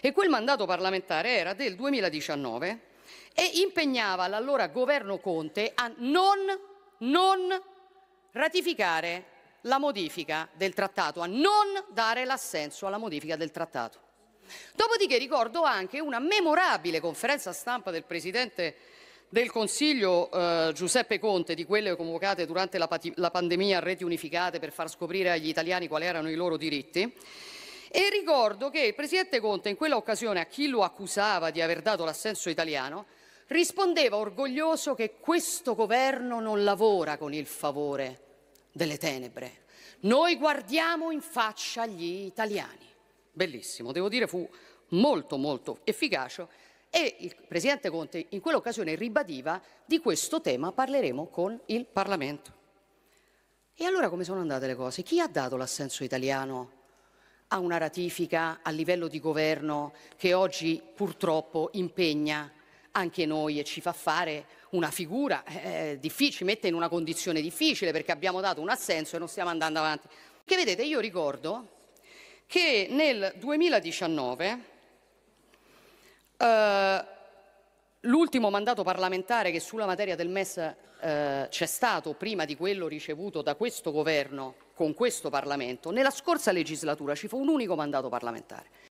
E quel mandato parlamentare era del 2019 e impegnava l'allora governo Conte a non, non ratificare la modifica del trattato, a non dare l'assenso alla modifica del trattato. Dopodiché ricordo anche una memorabile conferenza stampa del Presidente del Consiglio eh, Giuseppe Conte, di quelle convocate durante la, la pandemia a reti unificate per far scoprire agli italiani quali erano i loro diritti, e ricordo che il presidente Conte in quella occasione a chi lo accusava di aver dato l'assenso italiano rispondeva orgoglioso che questo governo non lavora con il favore delle tenebre. Noi guardiamo in faccia gli italiani. Bellissimo, devo dire fu molto molto efficace e il presidente Conte in quell'occasione ribadiva di questo tema parleremo con il Parlamento. E allora come sono andate le cose? Chi ha dato l'assenso italiano a una ratifica a livello di governo che oggi purtroppo impegna anche noi e ci fa fare una figura eh, eh, difficile, mette in una condizione difficile perché abbiamo dato un assenso e non stiamo andando avanti. Che vedete, io ricordo che nel 2019 eh, l'ultimo mandato parlamentare che sulla materia del MES eh, c'è stato prima di quello ricevuto da questo governo con questo Parlamento, nella scorsa legislatura ci fu un unico mandato parlamentare